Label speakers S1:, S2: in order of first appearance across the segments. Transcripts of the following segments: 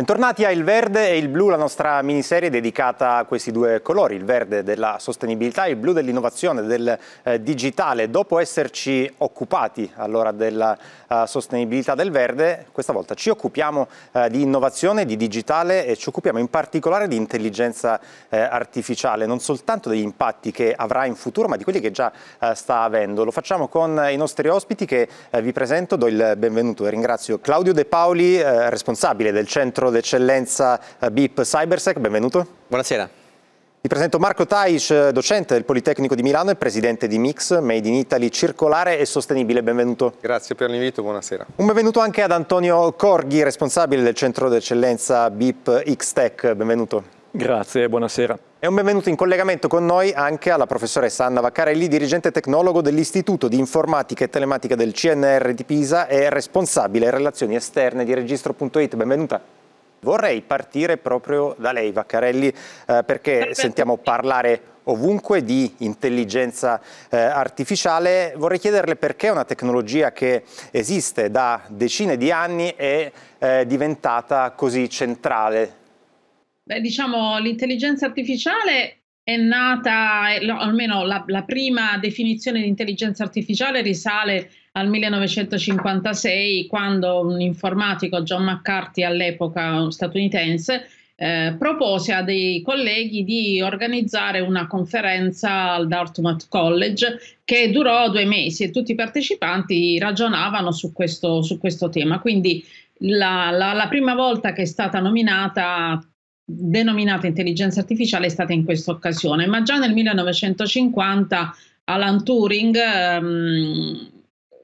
S1: Bentornati a Il Verde e il Blu, la nostra miniserie dedicata a questi due colori, il verde della sostenibilità e il blu dell'innovazione, del eh, digitale. Dopo esserci occupati allora della eh, sostenibilità del verde, questa volta ci occupiamo eh, di innovazione, di digitale e ci occupiamo in particolare di intelligenza eh, artificiale, non soltanto degli impatti che avrà in futuro, ma di quelli che già eh, sta avendo. Lo facciamo con eh, i nostri ospiti che vi presento, do il benvenuto e ringrazio Claudio De Paoli, responsabile del centro Centro d'Eccellenza eh, BIP Cybersec. Benvenuto. Buonasera. Vi presento Marco Taic, eh, docente del Politecnico di Milano e presidente di Mix, Made in Italy circolare e sostenibile. Benvenuto.
S2: Grazie per l'invito, buonasera.
S1: Un benvenuto anche ad Antonio Corghi, responsabile del centro d'eccellenza BIP X-Tech. Benvenuto.
S3: Grazie, buonasera.
S1: E un benvenuto in collegamento con noi anche alla professoressa Anna Vaccarelli, dirigente tecnologo dell'Istituto di Informatica e Telematica del CNR di Pisa e responsabile relazioni esterne di Registro.it. Benvenuta. Vorrei partire proprio da lei, Vaccarelli, eh, perché Perfetto. sentiamo parlare ovunque di intelligenza eh, artificiale. Vorrei chiederle perché una tecnologia che esiste da decine di anni eh, è eh, diventata così centrale.
S4: Beh, diciamo, l'intelligenza artificiale è nata, almeno la, la prima definizione di intelligenza artificiale risale al 1956 quando un informatico, John McCarthy all'epoca statunitense, eh, propose a dei colleghi di organizzare una conferenza al Dartmouth College che durò due mesi e tutti i partecipanti ragionavano su questo, su questo tema. Quindi la, la, la prima volta che è stata nominata denominata intelligenza artificiale è stata in questa occasione, ma già nel 1950 Alan Turing ehm,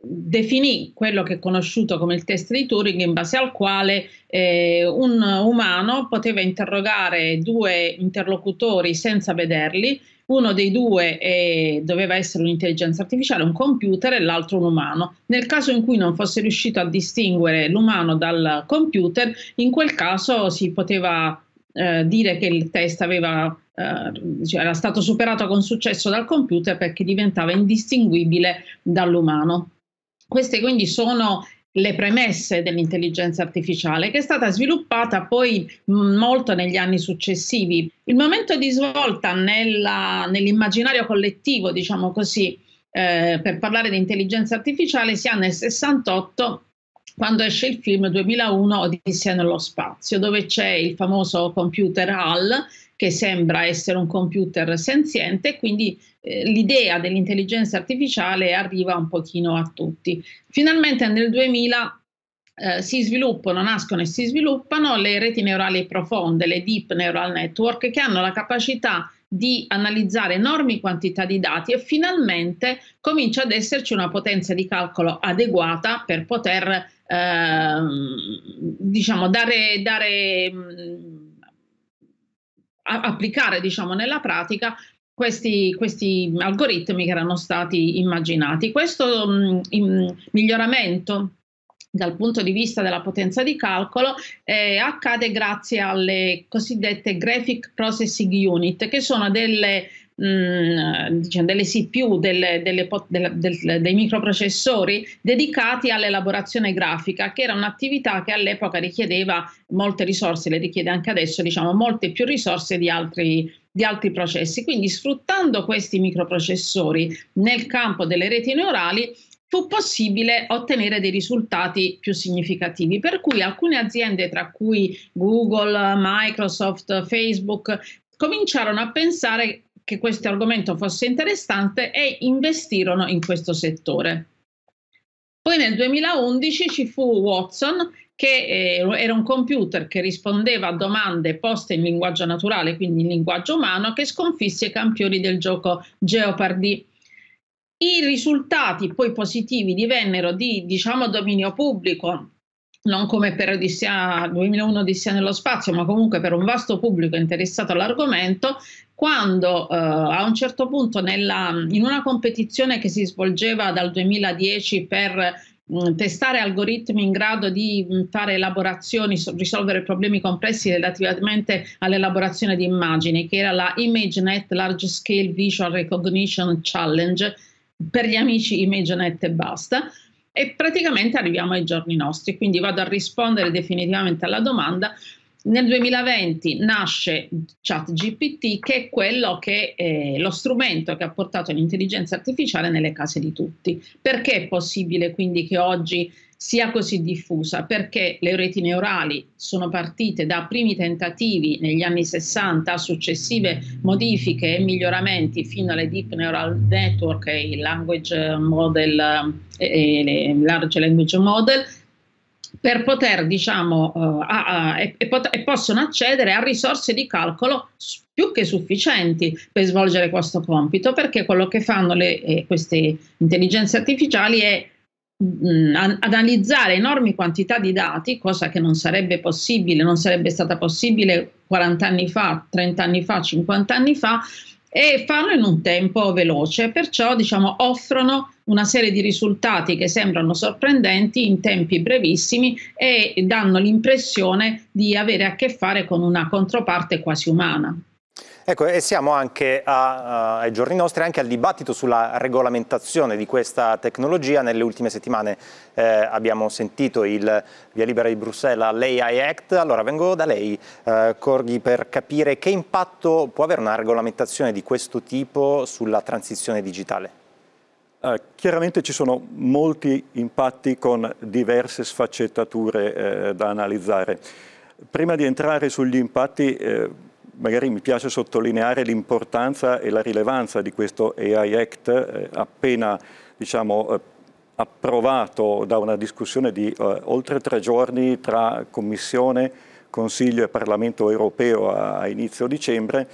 S4: definì quello che è conosciuto come il test di Turing in base al quale eh, un umano poteva interrogare due interlocutori senza vederli, uno dei due eh, doveva essere un'intelligenza artificiale, un computer e l'altro un umano. Nel caso in cui non fosse riuscito a distinguere l'umano dal computer, in quel caso si poteva eh, dire che il test aveva eh, cioè era stato superato con successo dal computer perché diventava indistinguibile dall'umano. Queste quindi sono le premesse dell'intelligenza artificiale che è stata sviluppata poi mm, molto negli anni successivi. Il momento di svolta nella, nell'immaginario collettivo, diciamo così, eh, per parlare di intelligenza artificiale si ha nel 68 quando esce il film 2001 Odissea nello spazio, dove c'è il famoso computer HAL che sembra essere un computer senziente, quindi eh, l'idea dell'intelligenza artificiale arriva un pochino a tutti. Finalmente nel 2000 eh, si sviluppano, nascono e si sviluppano le reti neurali profonde, le deep neural network, che hanno la capacità di analizzare enormi quantità di dati e finalmente comincia ad esserci una potenza di calcolo adeguata per poter eh, diciamo dare, dare mm, a- applicare diciamo, nella pratica questi, questi, algoritmi che erano stati immaginati. Questo mh, mm, in, miglioramento dal punto di vista della potenza di calcolo eh, accade grazie alle cosiddette Graphic Processing Unit, che sono delle Mm, diciamo, delle CPU, delle, delle, delle, dei microprocessori dedicati all'elaborazione grafica, che era un'attività che all'epoca richiedeva molte risorse, le richiede anche adesso, diciamo, molte più risorse di altri di altri processi. Quindi sfruttando questi microprocessori nel campo delle reti neurali fu possibile ottenere dei risultati più significativi, per cui alcune aziende, tra cui Google, Microsoft, Facebook, cominciarono a pensare che questo argomento fosse interessante e investirono in questo settore. Poi nel 2011 ci fu Watson, che eh, era un computer che rispondeva a domande poste in linguaggio naturale, quindi in linguaggio umano, che sconfisse i campioni del gioco Geopardy. I risultati poi positivi divennero di diciamo, dominio pubblico, non come per Odissea 2001 Odissea nello spazio, ma comunque per un vasto pubblico interessato all'argomento quando eh, a un certo punto nella, in una competizione che si svolgeva dal 2010 per mh, mm, testare algoritmi in grado di mh, mm, fare elaborazioni, so, risolvere problemi complessi relativamente all'elaborazione di immagini, che era la ImageNet Large Scale Visual Recognition Challenge, per gli amici ImageNet e basta, e praticamente arriviamo ai giorni nostri, quindi vado a rispondere definitivamente alla domanda nel 2020 nasce ChatGPT, che è quello che è eh, lo strumento che ha portato l'intelligenza artificiale nelle case di tutti. Perché è possibile quindi che oggi sia così diffusa? Perché le reti neurali sono partite da primi tentativi negli anni 60 successive modifiche e miglioramenti fino alle deep neural network e i language model, e, eh, eh, le large language model per poter, diciamo, uh, a, a, e, pot- e, possono accedere a risorse di calcolo più che sufficienti per svolgere questo compito, perché quello che fanno le, eh, queste intelligenze artificiali è mh, mm, analizzare enormi quantità di dati, cosa che non sarebbe possibile, non sarebbe stata possibile 40 anni fa, 30 anni fa, 50 anni fa, e fanno in un tempo veloce, perciò diciamo, offrono una serie di risultati che sembrano sorprendenti in tempi brevissimi e danno l'impressione di avere a che fare con una controparte quasi umana.
S1: Ecco, e siamo anche a, uh, ai giorni nostri, anche al dibattito sulla regolamentazione di questa tecnologia. Nelle ultime settimane eh, abbiamo sentito il Via Libera di Bruxelles l'AI Act. Allora vengo da lei, eh, Corghi, per capire che impatto può avere una regolamentazione di questo tipo
S3: sulla transizione digitale. Eh, chiaramente ci sono molti impatti con diverse sfaccettature eh, da analizzare. Prima di entrare sugli impatti eh, magari mi piace sottolineare l'importanza e la rilevanza di questo AI Act eh, appena diciamo, eh, approvato da una discussione di eh, oltre tre giorni tra Commissione, Consiglio e Parlamento europeo a, a inizio dicembre.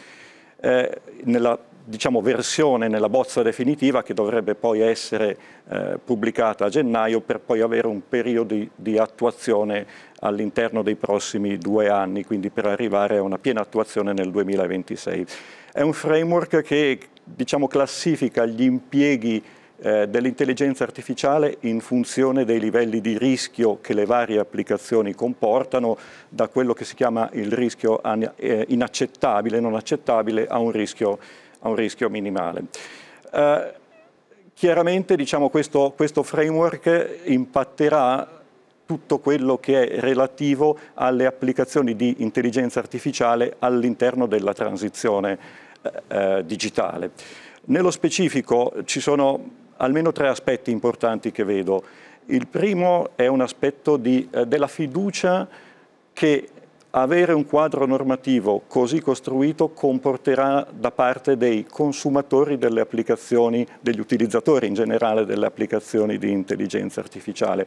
S3: Eh, nella diciamo, versione nella bozza definitiva che dovrebbe poi essere eh, pubblicata a gennaio per poi avere un periodo di, di attuazione all'interno dei prossimi due anni, quindi per arrivare a una piena attuazione nel 2026. È un framework che diciamo, classifica gli impieghi eh, dell'intelligenza artificiale in funzione dei livelli di rischio che le varie applicazioni comportano, da quello che si chiama il rischio eh, inaccettabile, non accettabile, a un rischio a un rischio minimale. Eh, chiaramente diciamo, questo, questo framework impatterà tutto quello che è relativo alle applicazioni di intelligenza artificiale all'interno della transizione eh, eh digitale. Nello specifico ci sono almeno tre aspetti importanti che vedo. Il primo è un aspetto di, eh, della fiducia che avere un quadro normativo così costruito comporterà da parte dei consumatori delle applicazioni, degli utilizzatori in generale delle applicazioni di intelligenza artificiale.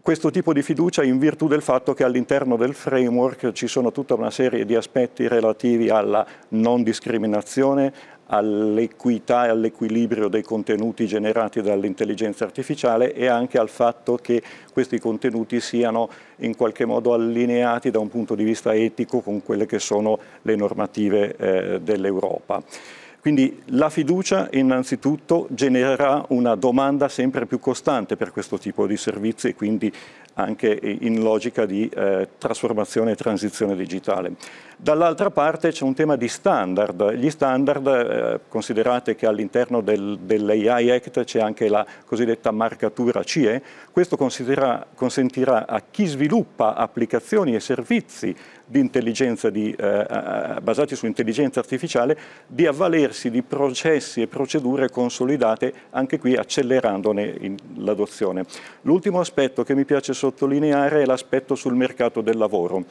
S3: Questo tipo di fiducia in virtù del fatto che all'interno del framework ci sono tutta una serie di aspetti relativi alla non discriminazione, all'equità e all'equilibrio dei contenuti generati dall'intelligenza artificiale e anche al fatto che questi contenuti siano in qualche modo allineati da un punto di vista etico con quelle che sono le normative eh, dell'Europa. Quindi la fiducia innanzitutto genererà una domanda sempre più costante per questo tipo di servizi e quindi anche in logica di eh, trasformazione e transizione digitale. Dall'altra parte c'è un tema di standard. Gli standard, eh, considerate che all'interno del, dell'AI Act c'è anche la cosiddetta marcatura CE, questo consentirà a chi sviluppa applicazioni e servizi di di, eh, eh, basati su intelligenza artificiale di avvalersi di processi e procedure consolidate, anche qui accelerandone l'adozione. L'ultimo aspetto che mi piace sottolineare è l'aspetto sul mercato del lavoro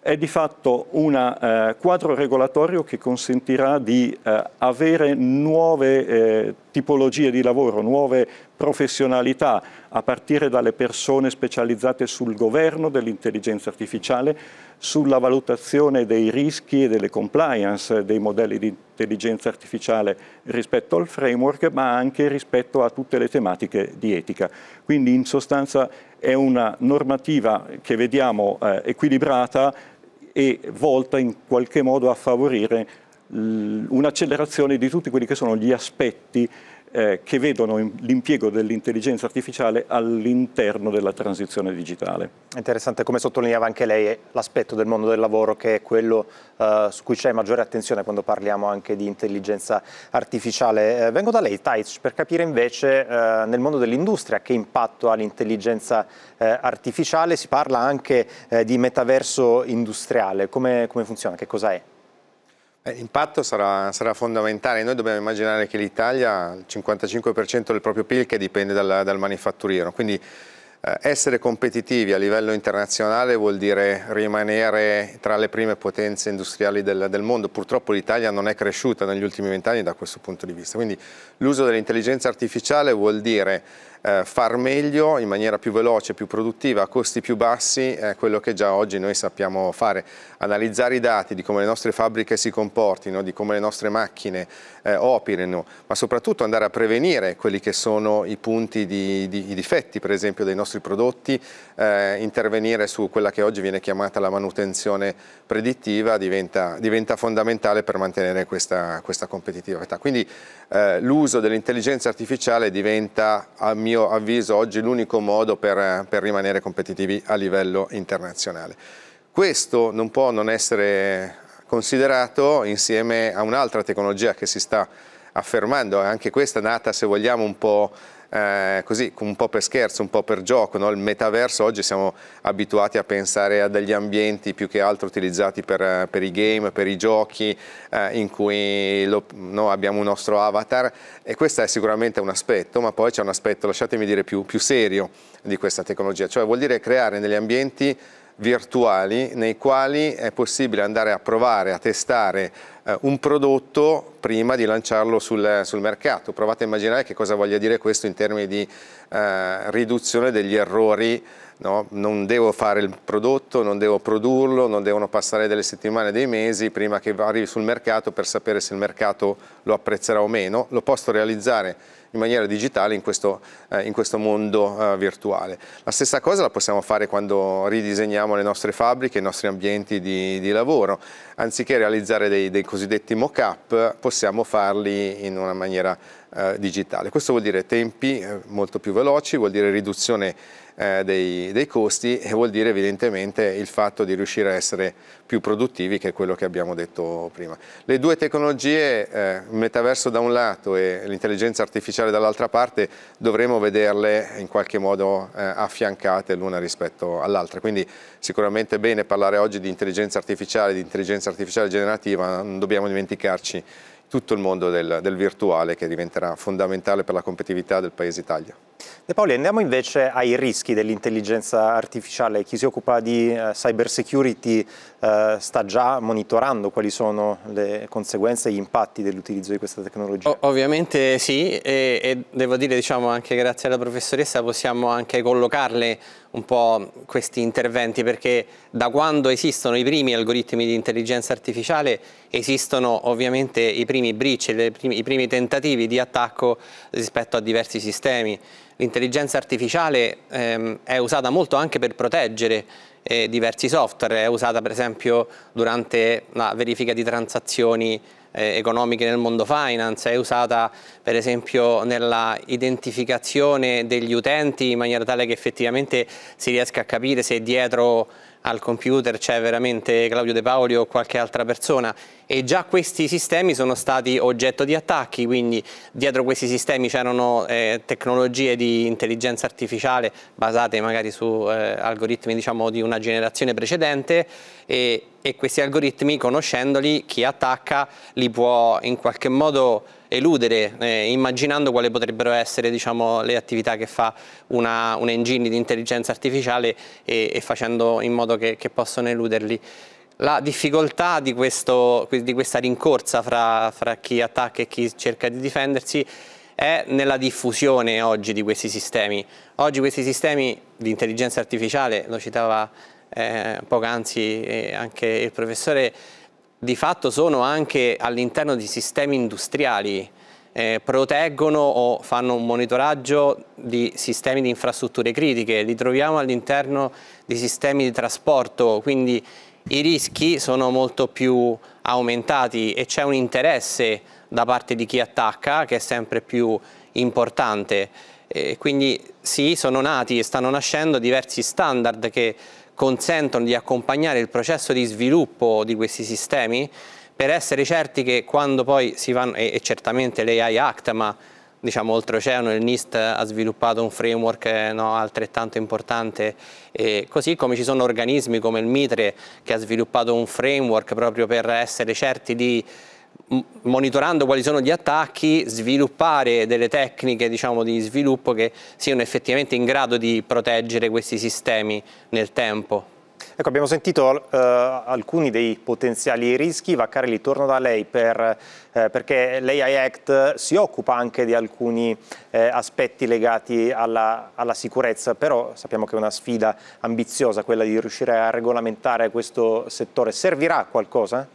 S3: è di fatto un eh, quadro regolatorio che consentirà di eh, avere nuove eh, tipologie di lavoro, nuove professionalità, a partire dalle persone specializzate sul governo dell'intelligenza artificiale, sulla valutazione dei rischi e delle compliance dei modelli di intelligenza artificiale rispetto al framework, ma anche rispetto a tutte le tematiche di etica. Quindi in sostanza è una normativa che vediamo eh, equilibrata e volta in qualche modo a favorire un'accelerazione di tutti quelli che sono gli aspetti eh, che vedono l'impiego dell'intelligenza artificiale all'interno della transizione digitale. Interessante, come sottolineava anche lei, eh, l'aspetto del mondo del lavoro
S1: che è quello eh, su cui c'è maggiore attenzione quando parliamo anche di intelligenza artificiale. Eh, vengo da lei, Taitz, per capire invece eh, nel mondo dell'industria che impatto ha l'intelligenza eh, artificiale. Si parla anche di metaverso industriale, come, come funziona, che cosa è?
S2: Eh, l'impatto sarà, sarà, fondamentale, noi dobbiamo immaginare che l'Italia, ha il 55% del proprio PIL che dipende dal, dal manifatturiero, quindi eh, essere competitivi a livello internazionale vuol dire rimanere tra le prime potenze industriali del, del mondo, purtroppo l'Italia non è cresciuta negli ultimi vent'anni da questo punto di vista, quindi l'uso dell'intelligenza artificiale vuol dire eh, far meglio in maniera più veloce, più produttiva, a costi più bassi, eh, quello che già oggi noi sappiamo fare. Analizzare i dati di come le nostre fabbriche si comportino, di come le nostre macchine eh, operino, ma soprattutto andare a prevenire quelli che sono i punti di, di i difetti, per esempio, dei nostri prodotti, eh, intervenire su quella che oggi viene chiamata la manutenzione predittiva diventa, diventa fondamentale per mantenere questa, questa competitività. Quindi eh, l'uso dell'intelligenza artificiale diventa a mio avviso oggi l'unico modo per, per rimanere competitivi a livello internazionale. Questo non può non essere considerato insieme a un'altra tecnologia che si sta affermando, anche questa nata se vogliamo un po' eh, così un po' per scherzo, un po' per gioco, no? il metaverso oggi siamo abituati a pensare a degli ambienti più che altro utilizzati per, per i game, per i giochi, eh, in cui lo, no, abbiamo un nostro avatar e questo è sicuramente un aspetto, ma poi c'è un aspetto, lasciatemi dire, più, più serio di questa tecnologia, cioè vuol dire creare negli ambienti virtuali nei quali è possibile andare a provare, a testare eh, un prodotto prima di lanciarlo sul, sul, mercato. Provate a immaginare che cosa voglia dire questo in termini di eh, riduzione degli errori. No? Non devo fare il prodotto, non devo produrlo, non devono passare delle settimane, dei mesi prima che arrivi sul mercato per sapere se il mercato lo apprezzerà o meno. Lo posso realizzare in maniera digitale in questo, eh, in questo mondo eh, virtuale. La stessa cosa la possiamo fare quando ridisegniamo le nostre fabbriche, i nostri ambienti di, di lavoro. Anziché realizzare dei, dei cosiddetti mock-up, possiamo farli in una maniera eh, digitale. Questo vuol dire tempi eh, molto più veloci, vuol dire riduzione eh, dei, dei, costi e vuol dire evidentemente il fatto di riuscire a essere più produttivi che è quello che abbiamo detto prima. Le due tecnologie, eh, il metaverso da un lato e l'intelligenza artificiale artificiale dall'altra parte dovremo vederle in qualche modo eh, affiancate l'una rispetto all'altra. Quindi sicuramente è bene parlare oggi di intelligenza artificiale, di intelligenza artificiale generativa, non dobbiamo dimenticarci tutto il mondo del, del virtuale che diventerà fondamentale per la competitività del Paese Italia.
S1: De Paoli, andiamo invece ai rischi dell'intelligenza artificiale. Chi si occupa di uh, cyber security uh, sta già monitorando quali sono le conseguenze e gli impatti dell'utilizzo di questa tecnologia. O
S5: ovviamente sì e, e devo dire diciamo, anche grazie alla professoressa possiamo anche collocarle un po' questi interventi perché da quando esistono i primi algoritmi di intelligenza artificiale esistono ovviamente i primi breach, primi, i primi tentativi di attacco rispetto a diversi sistemi l'intelligenza artificiale ehm, è usata molto anche per proteggere eh, diversi software, è usata per esempio durante la verifica di transazioni eh, economiche nel mondo finance, è usata per esempio nella identificazione degli utenti in maniera tale che effettivamente si riesca a capire se dietro al computer c'è veramente Claudio De Paoli o qualche altra persona e già questi sistemi sono stati oggetto di attacchi, quindi dietro questi sistemi c'erano eh, tecnologie di intelligenza artificiale basate magari su eh, algoritmi diciamo, di una generazione precedente e, e questi algoritmi conoscendoli chi attacca li può in qualche modo eludere eh, immaginando quali potrebbero essere diciamo, le attività che fa una, un engine di intelligenza artificiale e, e facendo in modo che, che possano eluderli la difficoltà di, questo, di questa rincorsa fra, fra, chi attacca e chi cerca di difendersi è nella diffusione oggi di questi sistemi. Oggi questi sistemi di intelligenza artificiale, lo citava eh, poc'anzi eh, anche il professore, di fatto sono anche all'interno di sistemi industriali, eh, proteggono o fanno un monitoraggio di sistemi di infrastrutture critiche, li troviamo all'interno di sistemi di trasporto, quindi i rischi sono molto più aumentati e c'è un interesse da parte di chi attacca che è sempre più importante. E quindi sì, sono nati e stanno nascendo diversi standard che consentono di accompagnare il processo di sviluppo di questi sistemi per essere certi che quando poi si vanno, e certamente l'AI Act, ma diciamo, oltreoceano il NIST ha sviluppato un framework no, altrettanto importante, e così come ci sono organismi come il MITRE che ha sviluppato un framework proprio per essere certi di monitorando quali sono gli attacchi, sviluppare delle tecniche diciamo, di sviluppo che siano effettivamente in grado di proteggere questi sistemi nel tempo.
S1: Ecco, abbiamo sentito eh, alcuni dei potenziali rischi, Vaccarelli torno da lei per, eh, perché l'AI Act si occupa anche di alcuni eh, aspetti legati alla, alla, sicurezza, però sappiamo che è una sfida ambiziosa quella di riuscire a regolamentare questo settore. Servirà a qualcosa?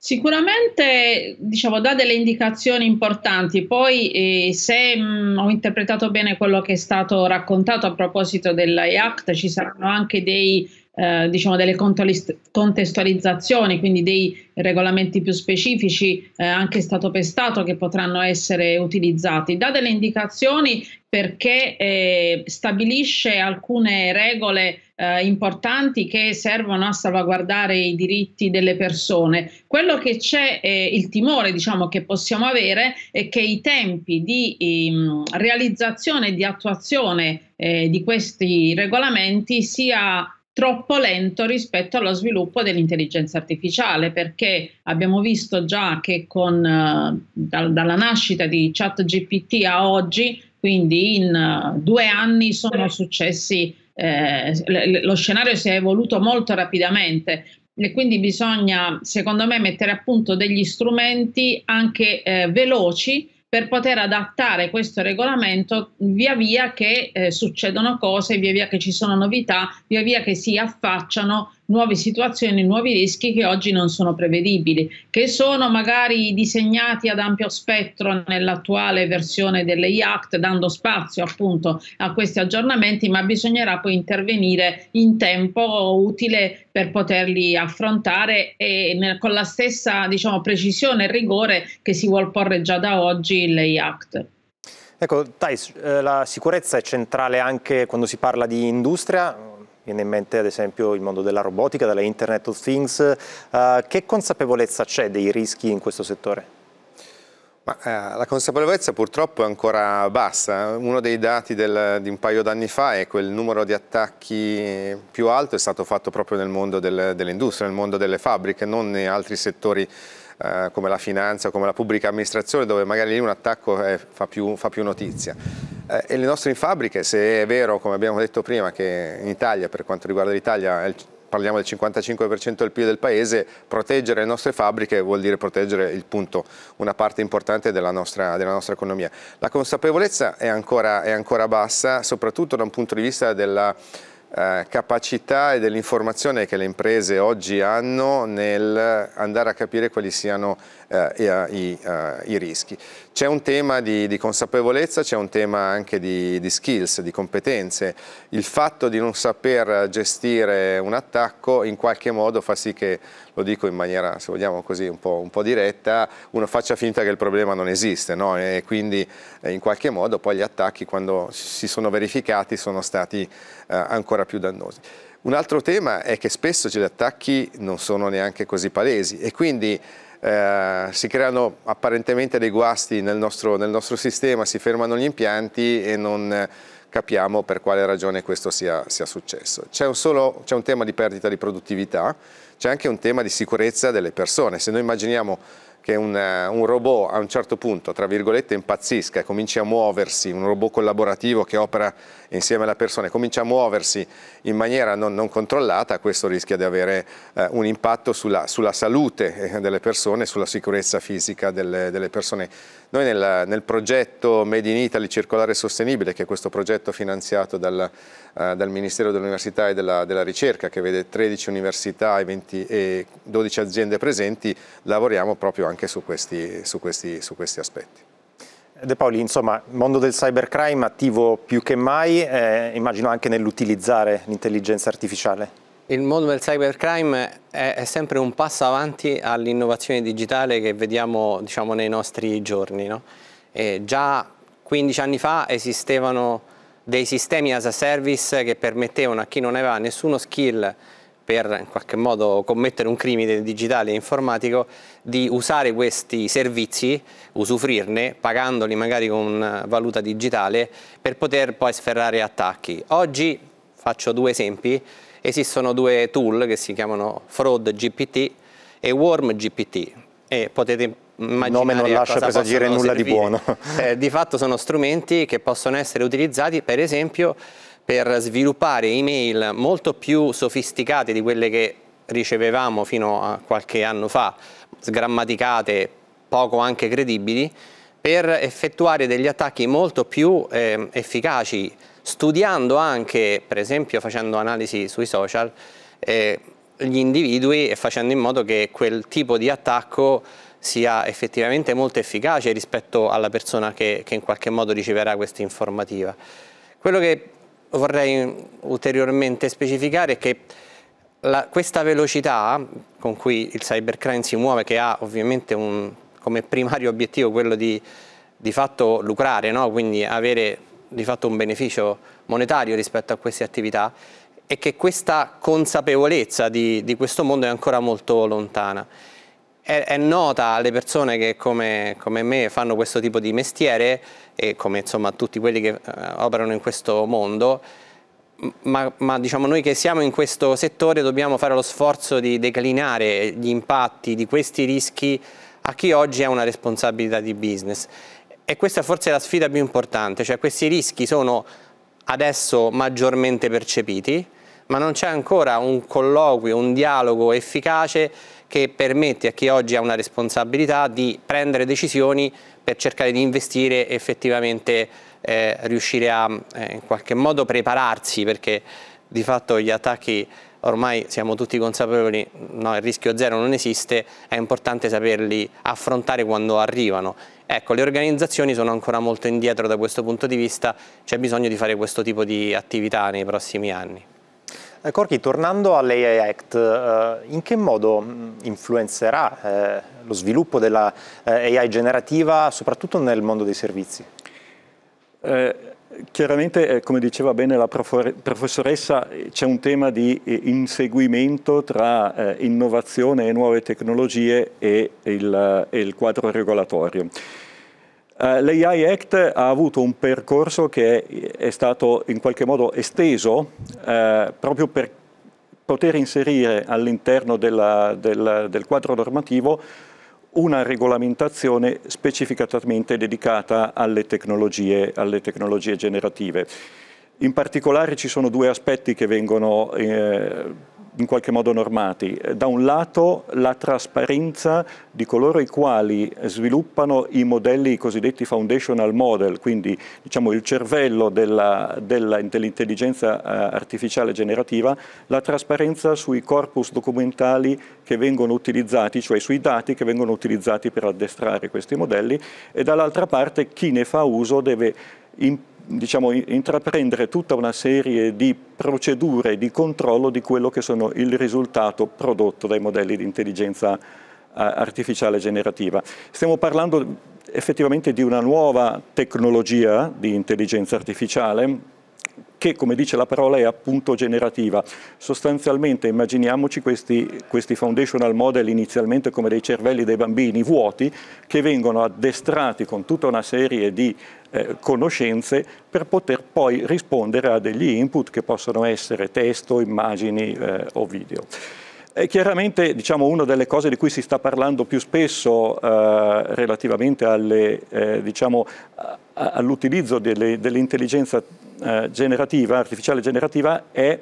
S4: Sicuramente diciamo, dà delle indicazioni importanti, poi eh, se mh, mm, ho interpretato bene quello che è stato raccontato a proposito dell'IACT ci saranno anche dei eh, diciamo delle contestualizzazioni, quindi dei regolamenti più specifici, eh, anche stato per stato, che potranno essere utilizzati. Dà delle indicazioni perché eh, stabilisce alcune regole eh, importanti che servono a salvaguardare i diritti delle persone. Quello che c'è, eh, il timore diciamo, che possiamo avere è che i tempi di ehm, realizzazione e di attuazione eh, di questi regolamenti sia troppo lento rispetto allo sviluppo dell'intelligenza artificiale, perché abbiamo visto già che con, eh, da, dalla nascita di ChatGPT a oggi, quindi in eh, due anni sono successi, eh, lo scenario si è evoluto molto rapidamente e quindi bisogna, secondo me, mettere a punto degli strumenti anche eh, veloci per poter adattare questo regolamento via via che eh, succedono cose, via via che ci sono novità, via via che si affacciano nuove situazioni, nuovi rischi che oggi non sono prevedibili, che sono magari disegnati ad ampio spettro nell'attuale versione delle Act, dando spazio appunto a questi aggiornamenti, ma bisognerà poi intervenire in tempo utile per poterli affrontare e nel, con la stessa diciamo, precisione e rigore che si vuol porre già da oggi il Act.
S1: Ecco, Thais, eh, la sicurezza è centrale anche quando si parla di industria, Viene in mente ad esempio il mondo della robotica, della Internet of Things. Eh, che consapevolezza c'è dei rischi in questo settore?
S2: Ma, eh, la consapevolezza purtroppo è ancora bassa. Uno dei dati del, di un paio d'anni fa è che il numero di attacchi più alto è stato fatto proprio nel mondo del, dell'industria, nel mondo delle fabbriche, non in altri settori eh, come la finanza, come la pubblica amministrazione, dove magari lì un attacco è, eh, fa, più, fa, più, notizia. Eh, e le nostre fabbriche, se è vero, come abbiamo detto prima, che in Italia, per quanto riguarda l'Italia, parliamo del 55% del PIL del paese, proteggere le nostre fabbriche vuol dire proteggere il punto, una parte importante della nostra, della nostra economia. La consapevolezza è ancora, è ancora bassa, soprattutto da un punto di vista della eh, capacità e dell'informazione che le imprese oggi hanno nel andare a capire quali siano eh, i, eh, i, eh, i rischi. C'è un tema di, di consapevolezza, c'è un tema anche di, di, skills, di competenze. Il fatto di non saper gestire un attacco in qualche modo fa sì che, lo dico in maniera, se vogliamo così, un po', un po diretta, uno faccia finta che il problema non esiste no? e quindi eh, in qualche modo poi gli attacchi quando si sono verificati sono stati eh, ancora più dannosi. Un altro tema è che spesso gli attacchi non sono neanche così palesi e quindi eh, si creano apparentemente dei guasti nel nostro, nel nostro, sistema, si fermano gli impianti e non eh, capiamo per quale ragione questo sia, sia successo. C'è un, un, tema di perdita di produttività, c'è anche un tema di sicurezza delle persone. Se noi immaginiamo che un, eh, un, robot a un certo punto, tra virgolette, impazzisca e cominci a muoversi, un robot collaborativo che opera insieme alla persona e comincia a muoversi in maniera non, non controllata, questo rischia di avere eh, un impatto sulla, sulla, salute eh, delle persone, sulla sicurezza fisica delle, delle persone. Noi nel, nel, progetto Made in Italy Circolare Sostenibile, che è questo progetto finanziato dal, eh, dal Ministero dell'Università e della, della, Ricerca, che vede 13 università e, 20, e 12 aziende presenti, lavoriamo proprio anche su questi, su questi, su questi aspetti. De Paoli, insomma, il mondo del cybercrime attivo più che mai, eh,
S5: immagino anche nell'utilizzare l'intelligenza artificiale. Il mondo del cybercrime è, è sempre un passo avanti all'innovazione digitale che vediamo diciamo, nei nostri giorni. No? già 15 anni fa esistevano dei sistemi as a service che permettevano a chi non aveva nessuno skill per in qualche modo commettere un crimine digitale e informatico di usare questi servizi, usufruirne, pagandoli magari con valuta digitale per poter poi sferrare attacchi. Oggi faccio due esempi, esistono due tool che si chiamano Fraud GPT e Worm GPT e potete immaginare nome non lascia presagire nulla servire. di buono. Eh, di fatto sono strumenti che possono essere utilizzati per esempio per sviluppare email molto più sofisticate di quelle che ricevevamo fino a qualche anno fa, sgrammaticate, poco anche credibili, per effettuare degli attacchi molto più eh, efficaci, studiando anche, per esempio facendo analisi sui social, eh, gli individui e facendo in modo che quel tipo di attacco sia effettivamente molto efficace rispetto alla persona che, che in qualche modo riceverà questa informativa. Quello che vorrei ulteriormente specificare che la, questa velocità con cui il cybercrime si muove, che ha ovviamente un, come primario obiettivo quello di di fatto lucrare, no? quindi avere di fatto un beneficio monetario rispetto a queste attività, è che questa consapevolezza di, di questo mondo è ancora molto lontana è, è, nota alle persone che come, come, me fanno questo tipo di mestiere e come insomma tutti quelli che eh, operano in questo mondo, ma, ma diciamo noi che siamo in questo settore dobbiamo fare lo sforzo di declinare gli impatti di questi rischi a chi oggi ha una responsabilità di business. E questa forse è la sfida più importante, cioè questi rischi sono adesso maggiormente percepiti, ma non c'è ancora un colloquio, un dialogo efficace che permette a chi oggi ha una responsabilità di prendere decisioni per cercare di investire e effettivamente, eh, riuscire a eh, in qualche modo prepararsi perché di fatto gli attacchi ormai siamo tutti consapevoli, no, il rischio zero non esiste, è importante saperli affrontare quando arrivano. Ecco, le organizzazioni sono ancora molto indietro da questo punto di vista, c'è bisogno di fare questo tipo di attività nei prossimi anni.
S1: Eh, Corchi, tornando all'AI Act, eh, in che modo mm, influenzerà eh, lo sviluppo della AI generativa,
S3: soprattutto nel mondo dei servizi? Eh, chiaramente, come diceva bene la professoressa, c'è un tema di inseguimento tra innovazione e nuove tecnologie e il, e il quadro regolatorio. Eh, L'AI Act ha avuto un percorso che è stato in qualche modo esteso uh, proprio per poter inserire all'interno del, del quadro normativo una regolamentazione specificatamente dedicata alle tecnologie, alle tecnologie generative. In particolare ci sono due aspetti che vengono eh, in qualche modo normati. Da un lato la trasparenza di coloro i quali sviluppano i modelli cosiddetti foundational model, quindi diciamo, il cervello dell'intelligenza dell eh, artificiale generativa, la trasparenza sui corpus documentali che vengono utilizzati, cioè sui dati che vengono utilizzati per addestrare questi modelli e dall'altra parte chi ne fa uso deve imparare diciamo, intraprendere tutta una serie di procedure di controllo di quello che sono il risultato prodotto dai modelli di intelligenza artificiale generativa. Stiamo parlando effettivamente di una nuova tecnologia di intelligenza artificiale che, come dice la parola, è appunto generativa. Sostanzialmente immaginiamoci questi, questi, foundational model inizialmente come dei cervelli dei bambini vuoti che vengono addestrati con tutta una serie di eh, conoscenze per poter poi rispondere a degli input che possono essere testo, immagini eh, o video. E eh, chiaramente diciamo, una delle cose di cui si sta parlando più spesso eh, relativamente eh, diciamo, all'utilizzo dell'intelligenza eh, generativa, artificiale generativa è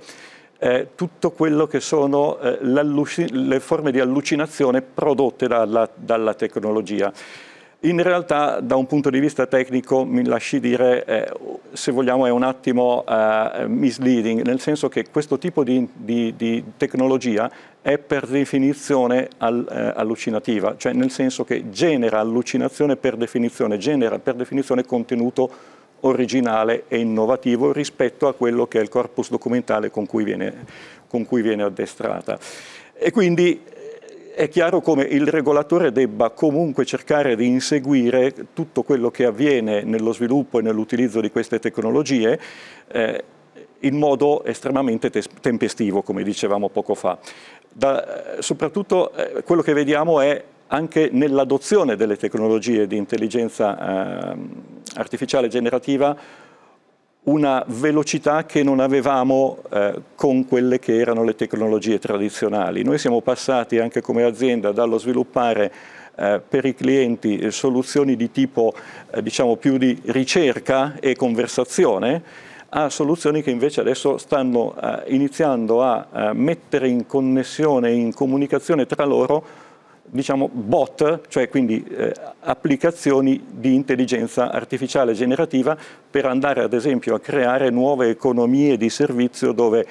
S3: eh, tutto quello che sono eh, le forme di allucinazione prodotte dalla, dalla tecnologia. In realtà da un punto di vista tecnico, mi lasci dire, eh, se vogliamo è un attimo eh, misleading, nel senso che questo tipo di, di, di tecnologia è per definizione al, eh, allucinativa, cioè nel senso che genera allucinazione per definizione, genera per definizione contenuto originale e innovativo rispetto a quello che è il corpus documentale con cui viene, con cui viene addestrata. E quindi è chiaro come il regolatore debba comunque cercare di inseguire tutto quello che avviene nello sviluppo e nell'utilizzo di queste tecnologie eh, in modo estremamente te tempestivo, come dicevamo poco fa. Da, soprattutto eh, quello che vediamo è anche nell'adozione delle tecnologie di intelligenza eh, artificiale generativa una velocità che non avevamo eh, con quelle che erano le tecnologie tradizionali. Noi siamo passati anche come azienda dallo sviluppare eh, per i clienti eh, soluzioni di tipo eh, diciamo più di ricerca e conversazione a soluzioni che invece adesso stanno eh, iniziando a mettere in connessione e in comunicazione tra loro diciamo, bot, cioè quindi eh, applicazioni di intelligenza artificiale generativa per andare ad esempio a creare nuove economie di servizio dove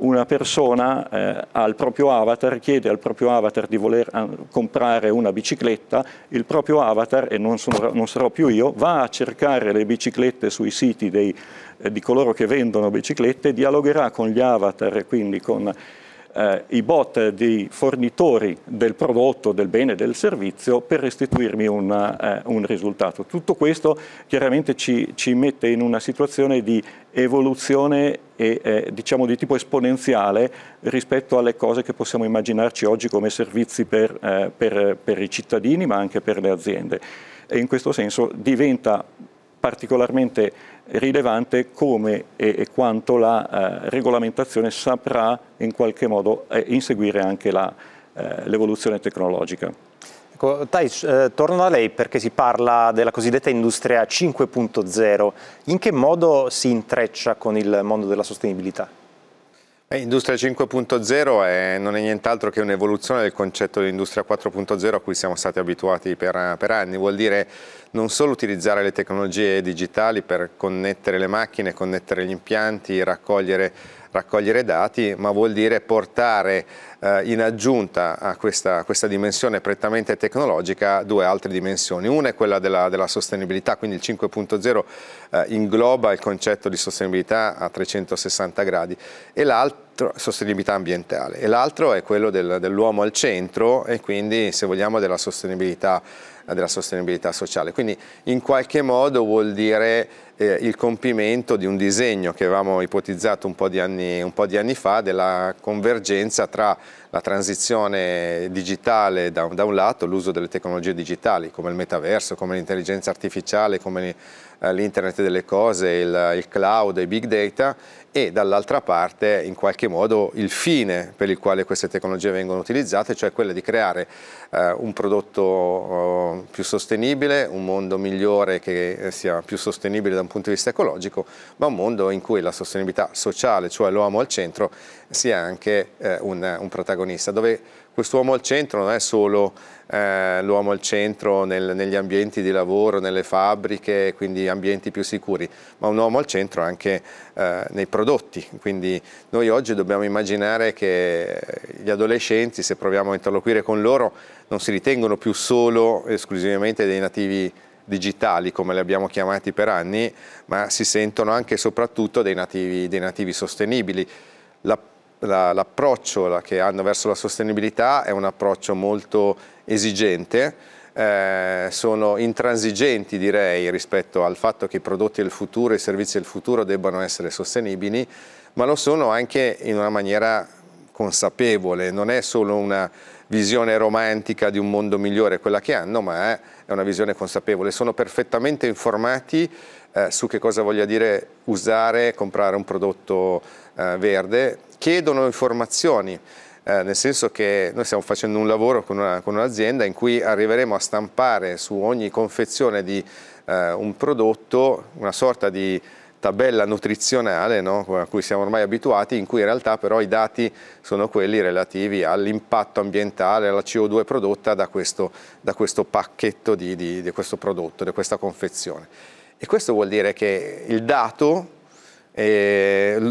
S3: una persona eh, il proprio avatar chiede al proprio avatar di voler eh, comprare una bicicletta, il proprio avatar, e non, sono, non sarò più io, va a cercare le biciclette sui siti dei, eh, di coloro che vendono biciclette, dialogherà con gli avatar, quindi con eh, i bot di fornitori del prodotto, del bene, del servizio per restituirmi una, eh, un risultato. Tutto questo chiaramente ci, ci, mette in una situazione di evoluzione e, eh, diciamo di tipo esponenziale rispetto alle cose che possiamo immaginarci oggi come servizi per, eh, per, per i cittadini ma anche per le aziende e in questo senso diventa particolarmente rilevante come e, quanto la eh, regolamentazione saprà in qualche modo eh, inseguire anche eh, l'evoluzione eh, tecnologica.
S1: Ecco, Thais, eh, torno a lei perché si parla della cosiddetta industria 5.0. In che modo si intreccia con il mondo della sostenibilità?
S2: Eh, industria 5.0 è, non è nient'altro che un'evoluzione del concetto di industria 4.0 a cui siamo stati abituati per, per, anni, vuol dire non solo utilizzare le tecnologie digitali per connettere le macchine, connettere gli impianti, raccogliere, raccogliere dati, ma vuol dire portare eh, in aggiunta a questa, questa, dimensione prettamente tecnologica due altre dimensioni. Una è quella della, della sostenibilità, quindi il 5.0 eh, ingloba il concetto di sostenibilità a 360 gradi e l'altra sostenibilità ambientale e l'altro è quello del, dell'uomo al centro e quindi se vogliamo della sostenibilità eh, della sostenibilità sociale. Quindi in qualche modo vuol dire eh, il compimento di un disegno che avevamo ipotizzato un po, anni, un po' di anni fa della convergenza tra la transizione digitale da, da un lato, l'uso delle tecnologie digitali come il metaverso, come l'intelligenza artificiale, come eh, l'internet delle cose, il, il cloud, i big data e dall'altra parte in qualche modo il fine per il quale queste tecnologie vengono utilizzate, cioè quella di creare eh, un prodotto eh, più sostenibile, un mondo migliore che sia più sostenibile da un punto di vista ecologico, ma un mondo in cui la sostenibilità sociale, cioè l'uomo al centro, sia anche eh, un, un protagonista, dove quest'uomo al centro non è solo eh, l'uomo al centro nel, negli ambienti di lavoro, nelle fabbriche, quindi ambienti più sicuri, ma un uomo al centro anche eh, nei prodotti. Quindi noi oggi dobbiamo immaginare che gli adolescenti, se proviamo a interloquire con loro, non si ritengono più solo esclusivamente dei nativi digitali, come li abbiamo chiamati per anni, ma si sentono anche e soprattutto dei nativi, dei nativi sostenibili. La l'approccio la, che hanno verso la sostenibilità è un approccio molto esigente, eh, sono intransigenti direi rispetto al fatto che i prodotti del futuro, i servizi del futuro debbano essere sostenibili, ma lo sono anche in una maniera consapevole, non è solo una visione romantica di un mondo migliore quella che hanno, ma è una visione consapevole. Sono perfettamente informati eh, su che cosa voglia dire usare, comprare un prodotto eh, verde, chiedono informazioni, eh, nel senso che noi stiamo facendo un lavoro con, un'azienda un in cui arriveremo a stampare su ogni confezione di eh, un prodotto una sorta di tabella nutrizionale no? a cui siamo ormai abituati, in cui in realtà però i dati sono quelli relativi all'impatto ambientale, alla CO2 prodotta da questo, da questo pacchetto di, di, di questo prodotto, di questa confezione. E questo vuol dire che il dato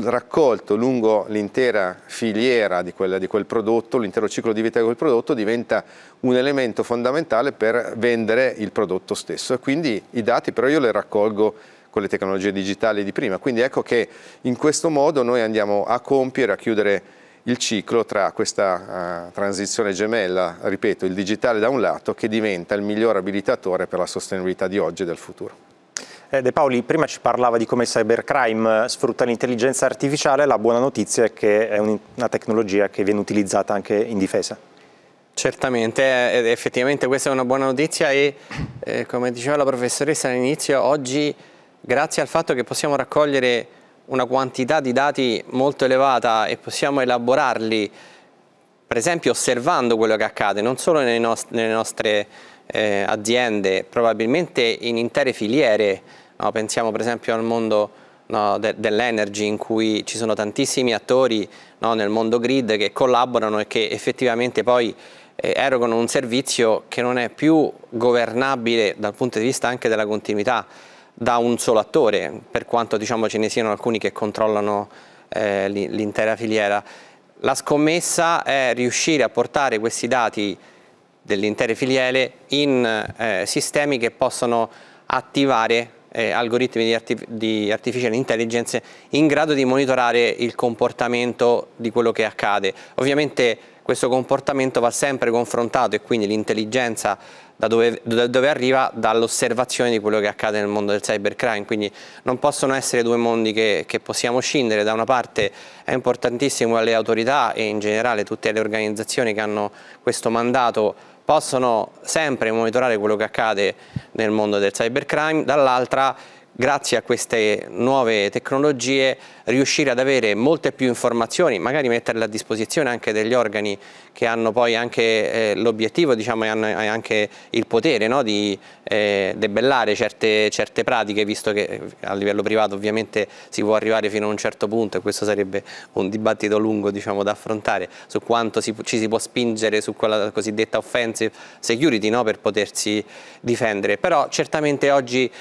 S2: raccolto lungo l'intera filiera di quel, di quel prodotto, l'intero ciclo di vita di quel prodotto diventa un elemento fondamentale per vendere il prodotto stesso e quindi i dati però io li raccolgo con le tecnologie digitali di prima, quindi ecco che in questo modo noi andiamo a compiere, a chiudere il ciclo tra questa uh, transizione gemella, ripeto, il digitale da un lato, che diventa il miglior abilitatore per la sostenibilità di oggi e del futuro. Eh, De Paoli prima ci parlava di come il cybercrime eh, sfrutta l'intelligenza
S1: artificiale, la buona notizia è che è una tecnologia che viene utilizzata anche in difesa.
S5: Certamente, eh, effettivamente questa è una buona notizia e come diceva la professoressa all'inizio, oggi grazie al fatto che possiamo raccogliere una quantità di dati molto elevata e possiamo elaborarli, per esempio osservando quello che accade, non solo nelle, nostre, nelle nostre eh, aziende, probabilmente in intere filiere, No, pensiamo per esempio al mondo no, de dell'energy in cui ci sono tantissimi attori no, nel mondo grid che collaborano e che effettivamente poi eh, erogano un servizio che non è più governabile dal punto di vista anche della continuità da un solo attore, per quanto diciamo, ce ne siano alcuni che controllano eh, l'intera filiera. La scommessa è riuscire a portare questi dati dell'intera filiere in eh, sistemi che possono attivare eh, algoritmi di, arti di, artificial intelligence in grado di monitorare il comportamento di quello che accade. Ovviamente questo comportamento va sempre confrontato e quindi l'intelligenza da dove, da dove arriva dall'osservazione di quello che accade nel mondo del cybercrime, quindi non possono essere due mondi che, che possiamo scindere, da una parte è importantissimo alle autorità e in generale tutte le organizzazioni che hanno questo mandato possono sempre monitorare quello che accade nel mondo del cybercrime, dall'altra grazie a queste nuove tecnologie riuscire ad avere molte più informazioni, magari metterle a disposizione anche degli organi che hanno poi anche eh, l'obiettivo diciamo, e hanno anche il potere no? di eh, debellare certe, certe, pratiche, visto che eh, a livello privato ovviamente si può arrivare fino a un certo punto e questo sarebbe un dibattito lungo diciamo, da affrontare su quanto si, ci si può spingere su quella cosiddetta offensive security no? per potersi difendere. Però certamente oggi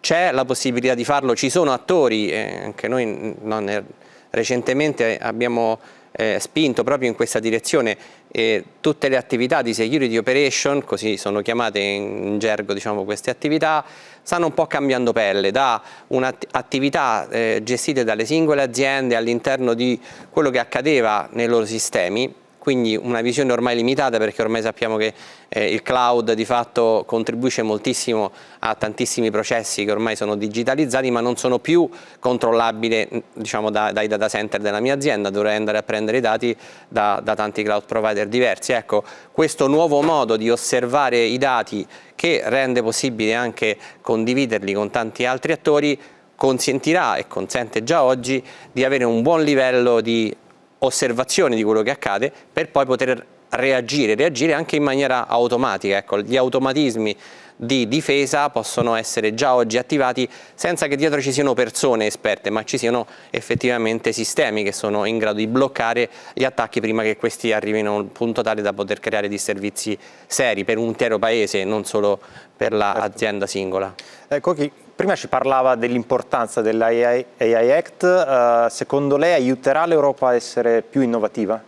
S5: c'è la possibilità di farlo, ci sono attori, eh, anche noi mm, non, recentemente abbiamo eh, spinto proprio in questa direzione eh, tutte le attività di security operation, così sono chiamate in gergo diciamo, queste attività, stanno un po' cambiando pelle da un'attività eh, gestite dalle singole aziende all'interno di quello che accadeva nei loro sistemi quindi una visione ormai limitata perché ormai sappiamo che eh, il cloud di fatto contribuisce moltissimo a tantissimi processi che ormai sono digitalizzati ma non sono più controllabili diciamo, da, dai data center della mia azienda, dovrei andare a prendere i dati da, da tanti cloud provider diversi. Ecco, questo nuovo modo di osservare i dati che rende possibile anche condividerli con tanti altri attori consentirà e consente già oggi di avere un buon livello di osservazione di quello che accade per poi poter reagire, reagire anche in maniera automatica. Ecco, gli automatismi di difesa possono essere già oggi attivati senza che dietro ci siano persone esperte, ma ci siano effettivamente sistemi che sono in grado di bloccare gli attacchi prima che questi arrivino a un punto tale da poter creare dei servizi seri per un intero paese, non solo per l'azienda certo. singola.
S1: Ecco Prima ci parlava dell'importanza dell'AI Act, eh, secondo lei aiuterà l'Europa a essere più innovativa?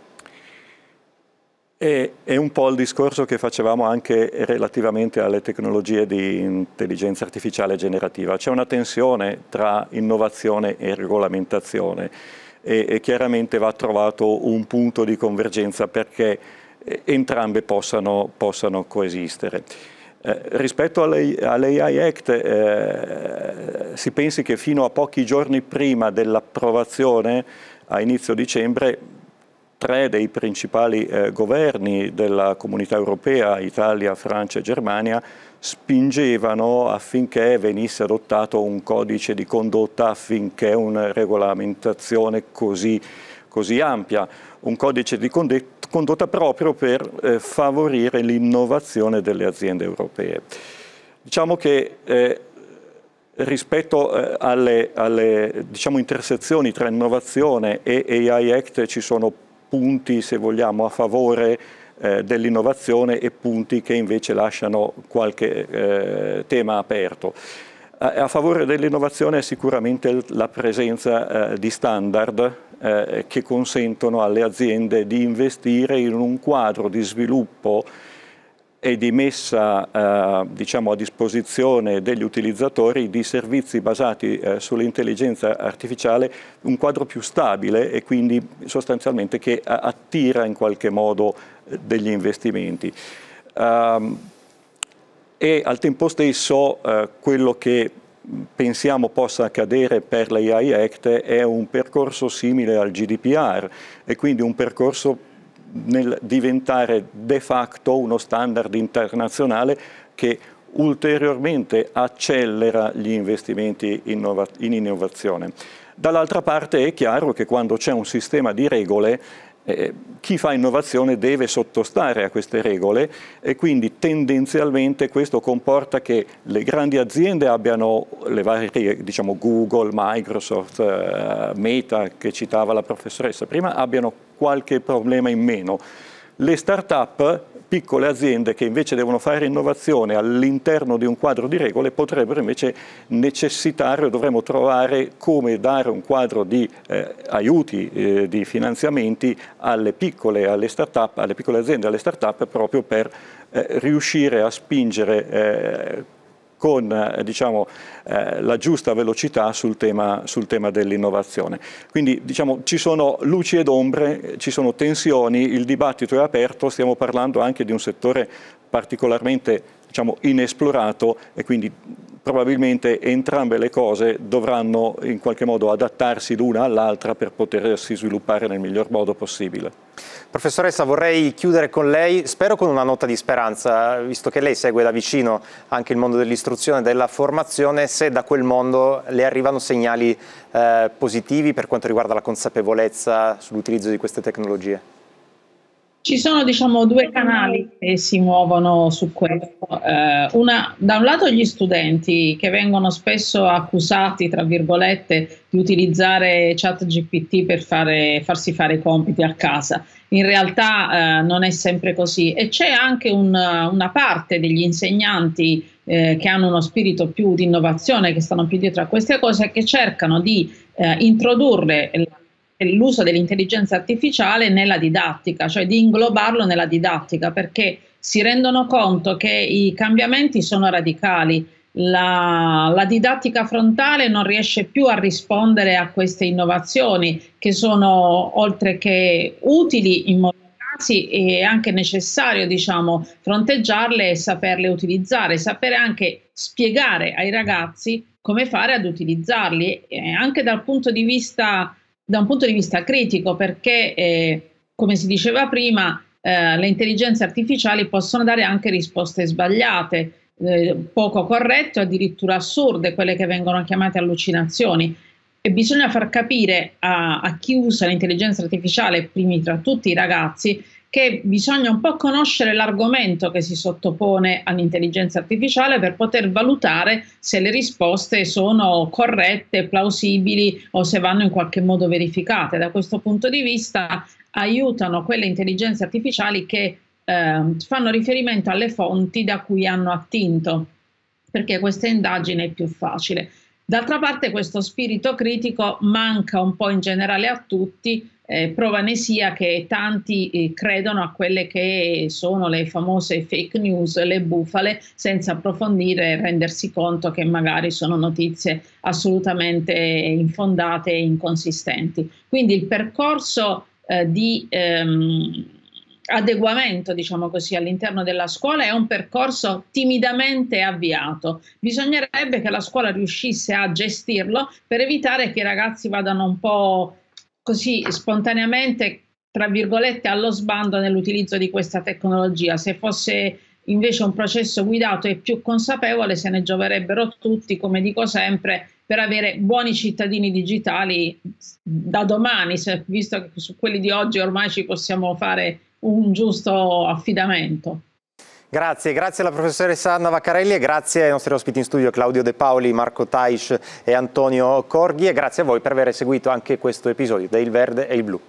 S3: è un po' il discorso che facevamo anche relativamente alle tecnologie di intelligenza artificiale generativa. C'è una tensione tra innovazione e regolamentazione e, e chiaramente va trovato un punto di convergenza perché eh, entrambe possano, possano coesistere. Eh, rispetto all'AI Act eh, si pensi che fino a pochi giorni prima dell'approvazione a inizio dicembre tre dei principali eh, governi della comunità europea, Italia, Francia e Germania, spingevano affinché venisse adottato un codice di condotta, affinché una regolamentazione così, così ampia un codice di condotta proprio per eh, favorire l'innovazione delle aziende europee. Diciamo che eh, rispetto eh, alle, alle diciamo, intersezioni tra innovazione e AI Act ci sono punti, se vogliamo, a favore eh, dell'innovazione e punti che invece lasciano qualche eh, tema aperto. A, a favore dell'innovazione è sicuramente la presenza eh, di standard eh, che consentono alle aziende di investire in un quadro di sviluppo e di messa eh, diciamo, a disposizione degli utilizzatori di servizi basati eh, sull'intelligenza artificiale un quadro più stabile e quindi sostanzialmente che attira in qualche modo eh, degli investimenti. Um, e al tempo stesso eh, quello che pensiamo possa accadere per l'AI Act è un percorso simile al GDPR e quindi un percorso nel diventare de facto uno standard internazionale che ulteriormente accelera gli investimenti in innovazione. Dall'altra parte è chiaro che quando c'è un sistema di regole eh, chi fa innovazione deve sottostare a queste regole e quindi tendenzialmente questo comporta che le grandi aziende abbiano le varie, diciamo Google, Microsoft, eh, Meta che citava la professoressa prima, abbiano qualche problema in meno. Le start-up piccole aziende che invece devono fare innovazione all'interno di un quadro di regole potrebbero invece necessitare o dovremmo trovare come dare un quadro di eh, aiuti, eh, di finanziamenti alle piccole, alle, alle piccole aziende, alle start-up proprio per eh, riuscire a spingere eh, con eh, diciamo, eh, la giusta velocità sul tema, tema dell'innovazione. Quindi diciamo, ci sono luci ed ombre, ci sono tensioni, il dibattito è aperto, stiamo parlando anche di un settore particolarmente diciamo, inesplorato e quindi probabilmente entrambe le cose dovranno in qualche modo adattarsi l'una all'altra per potersi sviluppare nel miglior modo possibile. Professoressa, vorrei chiudere con lei, spero con
S1: una nota di speranza, visto che lei segue da vicino anche il mondo dell'istruzione e della formazione, se da quel mondo le arrivano segnali eh, positivi per quanto riguarda la consapevolezza sull'utilizzo di queste tecnologie.
S4: Ci sono diciamo due canali che si muovono su questo. Eh, una, da un lato gli studenti che vengono spesso accusati, tra virgolette, di utilizzare chat GPT per fare, farsi fare i compiti a casa. In realtà eh, non è sempre così e c'è anche un, una parte degli insegnanti eh, che hanno uno spirito più di innovazione, che stanno più dietro a queste cose, che cercano di eh, introdurre la l'uso dell'intelligenza artificiale nella didattica, cioè di inglobarlo nella didattica, perché si rendono conto che i cambiamenti sono radicali. La, la, didattica frontale non riesce più a rispondere a queste innovazioni che sono oltre che utili in molti casi è anche necessario diciamo, fronteggiarle e saperle utilizzare, sapere anche spiegare ai ragazzi come fare ad utilizzarli, eh, anche dal punto di vista da un punto di vista critico perché, eh, come si diceva prima, eh, le intelligenze artificiali possono dare anche risposte sbagliate, eh, poco corrette o addirittura assurde, quelle che vengono chiamate allucinazioni. E bisogna far capire a, a chi usa l'intelligenza artificiale, primi tra tutti i ragazzi, che bisogna un po' conoscere l'argomento che si sottopone all'intelligenza artificiale per poter valutare se le risposte sono corrette, plausibili o se vanno in qualche modo verificate. Da questo punto di vista aiutano quelle intelligenze artificiali che eh, fanno riferimento alle fonti da cui hanno attinto, perché questa indagine è più facile. D'altra parte questo spirito critico manca un po' in generale a tutti, eh, prova ne sia che tanti eh, credono a quelle che sono le famose fake news, le bufale, senza approfondire e rendersi conto che magari sono notizie assolutamente infondate e inconsistenti. Quindi il percorso eh, di... Ehm, adeguamento, diciamo così, all'interno della scuola è un percorso timidamente avviato. Bisognerebbe che la scuola riuscisse a gestirlo per evitare che i ragazzi vadano un po' così spontaneamente, tra virgolette, allo sbando nell'utilizzo di questa tecnologia. Se fosse invece un processo guidato e più consapevole se ne gioverebbero tutti, come dico sempre, per avere buoni cittadini digitali da domani, visto che su quelli di oggi ormai ci possiamo fare un giusto affidamento.
S1: Grazie, grazie alla professoressa Anna Vaccarelli e grazie ai nostri ospiti in studio Claudio De Paoli, Marco Taish e Antonio Corghi e grazie a voi per aver seguito anche questo episodio del Verde
S3: e il Blu.